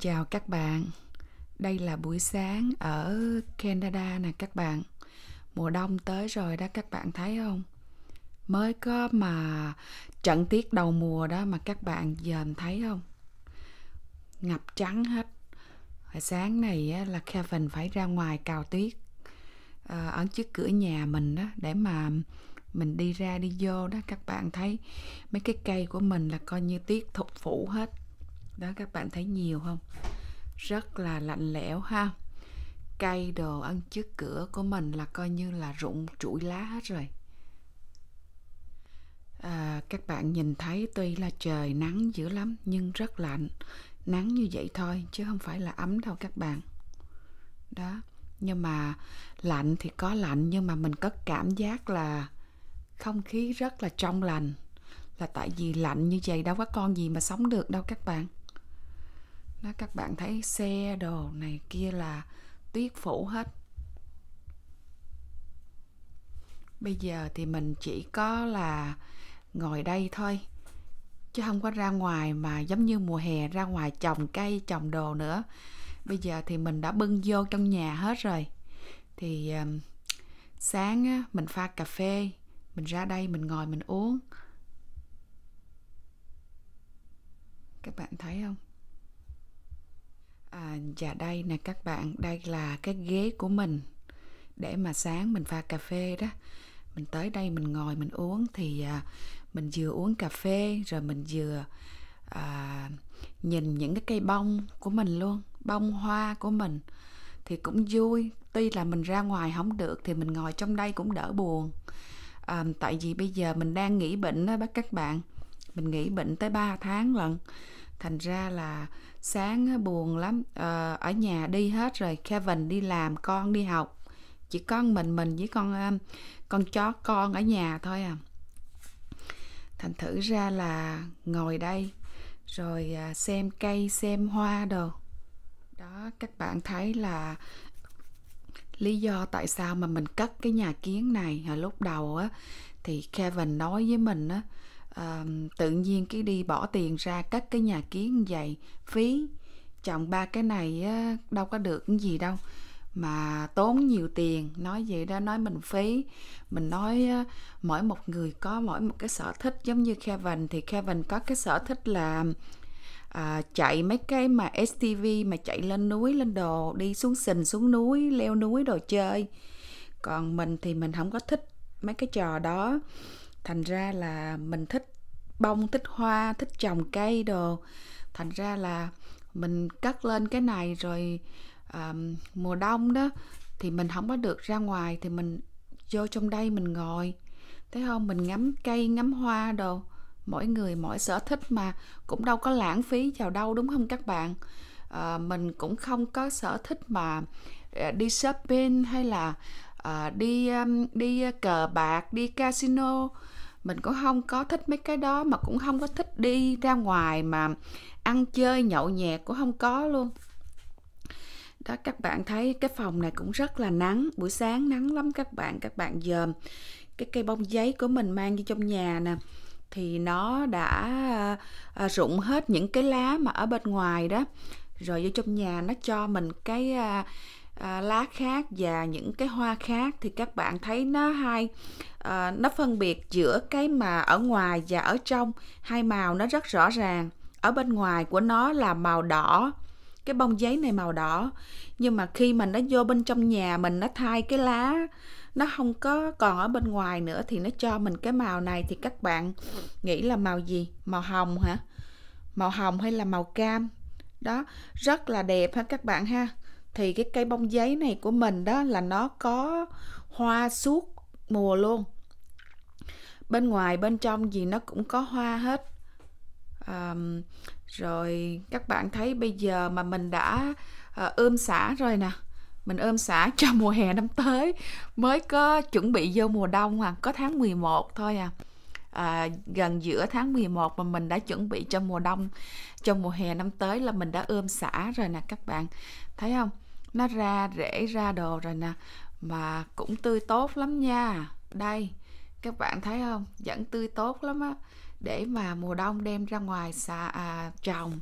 chào các bạn. Đây là buổi sáng ở Canada nè các bạn. Mùa đông tới rồi đó các bạn thấy không? Mới có mà trận tiết đầu mùa đó mà các bạn dòm thấy không? Ngập trắng hết. Hồi sáng này là Kevin phải ra ngoài cào tuyết ờ, ở trước cửa nhà mình đó để mà mình đi ra đi vô đó các bạn thấy mấy cái cây của mình là coi như tuyết thục phủ hết đó các bạn thấy nhiều không rất là lạnh lẽo ha cây đồ ăn trước cửa của mình là coi như là rụng chuỗi lá hết rồi à, các bạn nhìn thấy tuy là trời nắng dữ lắm nhưng rất lạnh nắng như vậy thôi chứ không phải là ấm đâu các bạn đó nhưng mà lạnh thì có lạnh nhưng mà mình có cảm giác là không khí rất là trong lành là tại vì lạnh như vậy đâu có con gì mà sống được đâu các bạn đó các bạn thấy xe đồ này kia là tuyết phủ hết bây giờ thì mình chỉ có là ngồi đây thôi chứ không có ra ngoài mà giống như mùa hè ra ngoài trồng cây trồng đồ nữa bây giờ thì mình đã bưng vô trong nhà hết rồi thì um, sáng á, mình pha cà phê mình ra đây mình ngồi mình uống các bạn thấy không à, và dạ đây nè các bạn đây là cái ghế của mình để mà sáng mình pha cà phê đó mình tới đây mình ngồi mình uống thì à, mình vừa uống cà phê rồi mình vừa à, nhìn những cái cây bông của mình luôn bông hoa của mình thì cũng vui tuy là mình ra ngoài không được thì mình ngồi trong đây cũng đỡ buồn à, tại vì bây giờ mình đang nghỉ bệnh đó bác các bạn mình nghỉ bệnh tới 3 tháng lận thành ra là sáng buồn lắm ờ, ở nhà đi hết rồi Kevin đi làm con đi học chỉ con mình mình với con con chó con ở nhà thôi à thành thử ra là ngồi đây rồi à, xem cây xem hoa đồ đó các bạn thấy là lý do tại sao mà mình cất cái nhà kiến này hồi lúc đầu á thì Kevin nói với mình á à, tự nhiên cái đi bỏ tiền ra cất cái nhà kiến vậy phí chọn ba cái này á, đâu có được cái gì đâu mà tốn nhiều tiền nói vậy đó nói mình phí mình nói mỗi một người có mỗi một cái sở thích giống như Kevin thì Kevin có cái sở thích là à, chạy mấy cái mà STV mà chạy lên núi lên đồ đi xuống sình xuống núi leo núi đồ chơi còn mình thì mình không có thích mấy cái trò đó thành ra là mình thích bông thích hoa thích trồng cây đồ thành ra là mình cắt lên cái này rồi um, mùa đông đó thì mình không có được ra ngoài thì mình vô trong đây mình ngồi thấy không mình ngắm cây ngắm hoa đồ mỗi người mỗi sở thích mà cũng đâu có lãng phí vào đâu đúng không các bạn à, mình cũng không có sở thích mà ờ, đi shopping hay là uh, đi um, đi ờ, cờ bạc đi casino mình cũng không có thích mấy cái đó mà cũng không có thích đi ra ngoài mà ăn chơi nhậu nhẹt cũng không có luôn đó các bạn thấy cái phòng này cũng rất là nắng buổi sáng nắng lắm các bạn các bạn dòm cái cây bông giấy của mình mang đi trong nhà nè thì nó đã à, rụng hết những cái lá mà ở bên ngoài đó rồi vô trong nhà nó cho mình cái à, à, lá khác và những cái hoa khác thì các bạn thấy nó hai à, nó phân biệt giữa cái mà ở ngoài và ở trong hai màu nó rất rõ ràng ở bên ngoài của nó là màu đỏ cái bông giấy này màu đỏ nhưng mà khi mà nó vô bên trong nhà mình nó thay cái lá nó không có còn ở bên ngoài nữa thì nó cho mình cái màu này thì các bạn nghĩ là màu gì màu hồng hả màu hồng hay là màu cam đó rất là đẹp ha các bạn ha thì cái cây bông giấy này của mình đó là nó có hoa suốt mùa luôn bên ngoài bên trong gì nó cũng có hoa hết à, rồi các bạn thấy bây giờ mà mình đã à, ươm xả rồi nè mình ươm xả cho mùa hè năm tới mới có chuẩn bị vô mùa đông à có tháng 11 thôi à à, gần giữa tháng 11 mà mình đã chuẩn bị cho mùa đông cho mùa hè năm tới là mình đã ươm xả rồi nè các bạn thấy không nó ra rễ ra đồ rồi nè mà cũng tươi tốt lắm nha đây các bạn thấy không vẫn tươi tốt lắm á để mà mùa đông đem ra ngoài xà à, trồng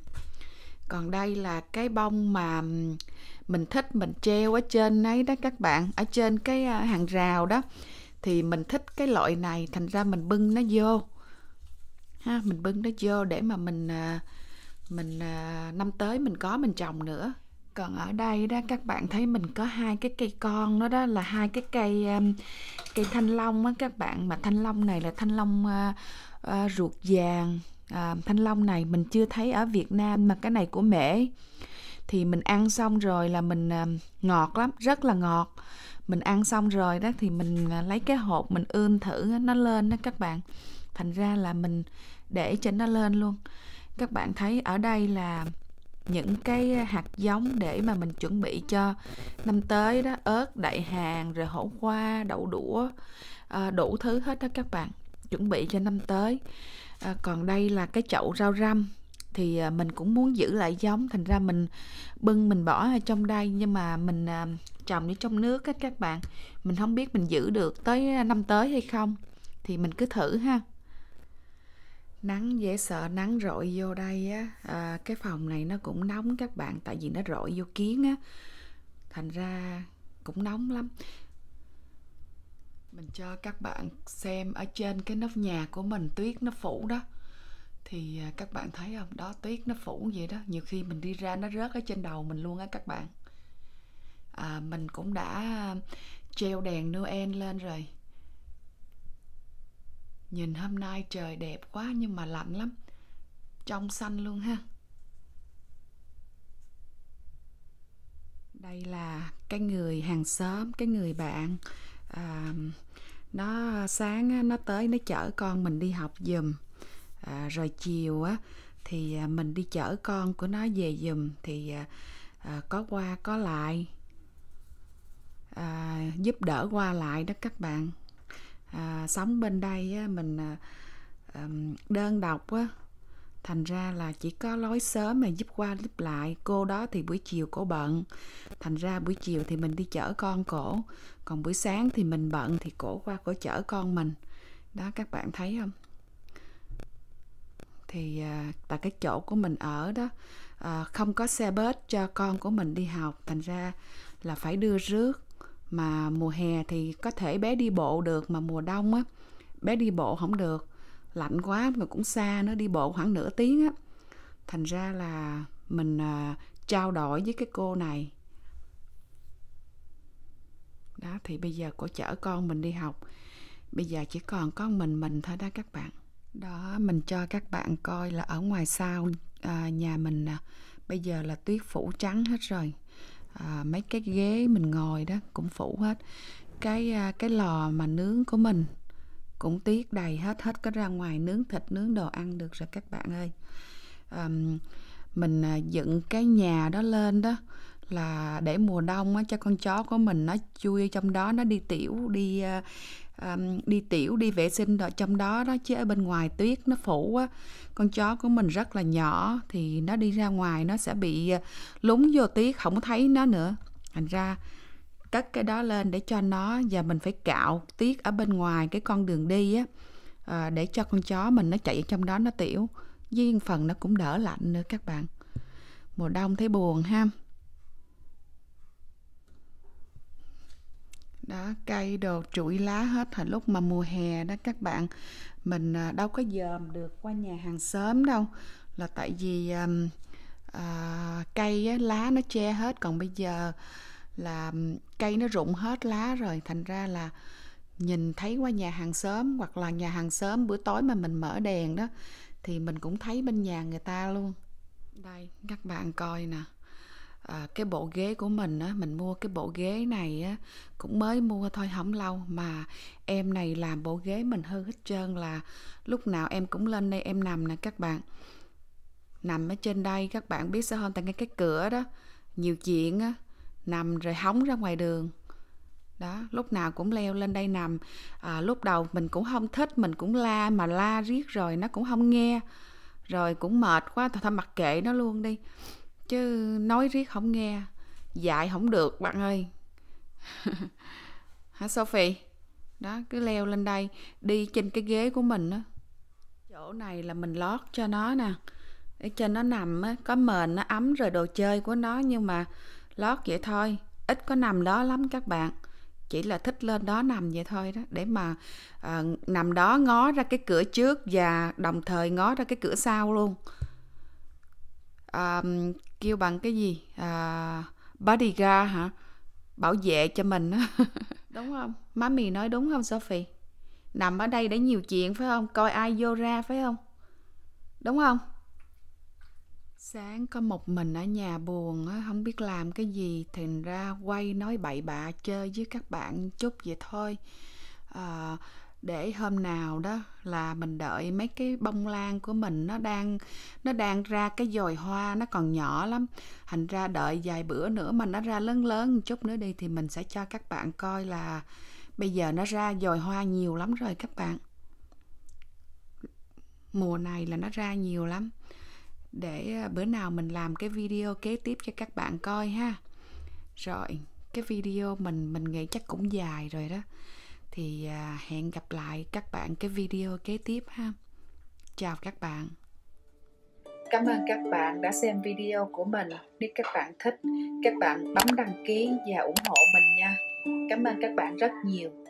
còn đây là cái bông mà mình thích mình treo ở trên ấy đó các bạn ở trên cái à, hàng rào đó thì mình thích cái loại này thành ra mình bưng nó vô ha mình bưng nó vô để mà mình à, mình à, năm tới mình có mình trồng nữa còn ở đây đó các bạn thấy mình có hai cái cây con đó đó là hai cái cây um, cây thanh long á các bạn mà thanh long này là thanh long à, à, ruột vàng à, thanh long này mình chưa thấy ở Việt Nam mà cái này của mễ thì mình ăn xong rồi là mình à, ngọt lắm rất là ngọt mình ăn xong rồi đó thì mình à, lấy cái hộp mình ươm thử nó lên đó các bạn thành ra là mình để cho nó lên luôn các bạn thấy ở đây là những cái hạt giống để mà mình chuẩn bị cho năm tới đó ớt đại hàng rồi hổ qua đậu đũa à, đủ thứ hết đó các bạn chuẩn bị cho năm tới à, còn đây là cái chậu rau răm thì ờ, mình cũng muốn giữ lại giống thành ra mình bưng mình bỏ ở trong đây nhưng mà mình trồng ở trong nước á các bạn mình không biết mình giữ được tới năm tới hay không thì mình cứ thử ha nắng dễ sợ nắng rội vô đây á à, cái phòng này nó cũng nóng các bạn tại vì nó rội vô kiến á thành ra cũng nóng lắm mình cho các bạn xem ở trên cái nóc nhà của mình tuyết nó phủ đó thì à, các bạn thấy không đó tuyết nó phủ vậy đó nhiều khi mình đi ra nó rớt ở trên đầu mình luôn á các bạn à, mình cũng đã treo đèn Noel lên rồi Nhìn hôm nay trời đẹp quá nhưng mà lạnh lắm Trong xanh luôn ha Đây là cái người hàng xóm, cái người bạn à, Nó sáng nó tới nó chở con mình đi học dùm à, Rồi chiều á thì à, mình đi chở con của nó về dùm Thì à, à, có qua có lại à, Giúp đỡ qua lại đó các bạn à, sống bên đây á, mình à, đơn độc á thành ra là chỉ có lối sớm mà giúp qua giúp lại cô đó thì buổi chiều cô bận thành ra buổi chiều thì mình đi chở con cổ còn buổi sáng thì mình bận thì cổ qua cổ chở con mình đó các bạn thấy không thì à, tại cái chỗ của mình ở đó à, không có xe bus cho con của mình đi học thành ra là phải đưa rước mà mùa hè thì có thể bé đi bộ được mà mùa đông á bé đi bộ không được lạnh quá mà cũng xa nó đi bộ khoảng nửa tiếng á thành ra là mình à, trao đổi với cái cô này đó thì bây giờ cô chở con mình đi học bây giờ chỉ còn có mình mình thôi đó các bạn đó mình cho các bạn coi là ở ngoài sau à, nhà mình à, bây giờ là tuyết phủ trắng hết rồi à, mấy cái ghế mình ngồi đó cũng phủ hết cái à, cái lò mà nướng của mình cũng tiết đầy hết hết cái ra ngoài nướng thịt nướng đồ ăn được rồi các bạn ơi à, mình dựng cái nhà đó lên đó là để mùa đông á, cho con chó của mình nó chui trong đó nó đi tiểu đi um, đi tiểu đi vệ sinh ở trong đó đó chứ ở bên ngoài tuyết nó phủ á con chó của mình rất là nhỏ thì nó đi ra ngoài nó sẽ bị à, lún vô tuyết không thấy nó nữa thành ra cất cái đó lên để cho nó và mình phải cạo tuyết ở bên ngoài cái con đường đi á à, để cho con chó mình nó chạy ở trong đó nó tiểu với phần nó cũng đỡ lạnh nữa các bạn mùa đông thấy buồn ha đó cây đồ trụi lá hết hồi lúc mà mùa hè đó các bạn mình à, đâu có dòm được qua nhà hàng xóm đâu là tại vì um, à, cây á, lá nó che hết còn bây giờ là cây nó rụng hết lá rồi thành ra là nhìn thấy qua nhà hàng xóm hoặc là nhà hàng xóm bữa tối mà mình mở đèn đó thì mình cũng thấy bên nhà người ta luôn đây các bạn coi nè à, cái bộ ghế của mình á mình mua cái bộ ghế này á cũng mới mua thôi không lâu mà em này làm bộ ghế mình hư hết trơn là lúc nào em cũng lên đây em nằm nè các bạn nằm ở trên đây các bạn biết sao không tại ngay cái cửa đó nhiều chuyện á nằm rồi hóng ra ngoài đường đó lúc nào cũng leo lên đây nằm à, lúc đầu mình cũng không thích mình cũng la mà la riết rồi nó cũng không nghe rồi cũng mệt quá thôi, thôi mặc kệ nó luôn đi chứ nói riết không nghe dạy không được bạn ơi hả sophie đó cứ leo lên đây đi trên cái ghế của mình á chỗ này là mình lót cho nó nè để cho nó nằm á có mền nó ấm rồi đồ chơi của nó nhưng mà lót vậy thôi ít có nằm đó lắm các bạn chỉ là thích lên đó nằm vậy thôi đó để mà à, nằm đó ngó ra cái cửa trước và đồng thời ngó ra cái cửa sau luôn um, kêu bằng cái gì uh, bodyguard hả bảo vệ cho mình đúng không má mì nói đúng không sophie nằm ở đây để nhiều chuyện phải không coi ai vô ra phải không đúng không sáng có một mình ở nhà buồn không biết làm cái gì thành ra quay nói bậy bạ chơi với các bạn chút vậy thôi à, để hôm nào đó là mình đợi mấy cái bông lan của mình nó đang nó đang ra cái dồi hoa nó còn nhỏ lắm thành ra đợi vài bữa nữa mà nó ra lớn lớn một chút nữa đi thì mình sẽ cho các bạn coi là bây giờ nó ra dồi hoa nhiều lắm rồi các bạn mùa này là nó ra nhiều lắm để ờ, bữa nào mình làm cái video kế tiếp cho các bạn coi ha rồi cái video mình mình nghĩ chắc cũng dài rồi đó thì à, hẹn gặp lại các bạn cái video kế tiếp ha chào các bạn Cảm ơn các bạn đã xem video của mình. Nếu các bạn thích, các bạn bấm đăng ký và ủng hộ mình nha. Cảm ơn các bạn rất nhiều.